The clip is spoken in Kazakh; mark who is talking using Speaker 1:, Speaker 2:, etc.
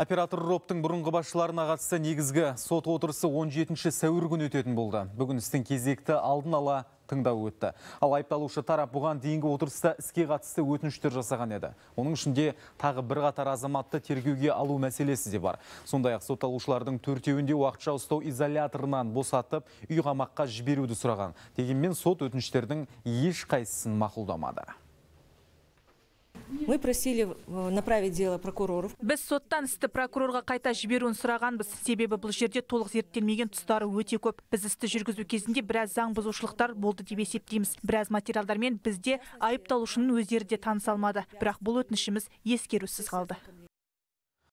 Speaker 1: Оператор РОПтың бұрынғы басшыларына қатысты негізгі сот отырысы 17-ші сәуір күні өтетін болды. Бүгін істің кезекті алдын ала тыңдау өтті. Ал айпталушы тарап бұған дейінгі отырыста іске қатысты өтініштер жасаған еді. Оның үшінде тағы бір қатар азаматты тергеуге алу мәселесі де бар. Сондай-ақ сотталушылардың төртеуінде уақытша ұстау изоляторынан босатып, үй қамаққа жіберуді сұраған. Дегенмен сот өтініштердің қайсысын мақұлдамады.
Speaker 2: Мы просили э, направить дело прокуроров. Біз соттан істі прокурорға қайта жіберуін біз Себебі бұл жерде толық зерттелмеген тұстары өте көп. Біз істі жүргізу кезінде біраз заң бұзушылықтар болды деп есептейміз. Біраз материалдармен бізде айыпталушының өздері де таныса алмады. Бірақ бұл өтінішіміз ескерусіз қалды.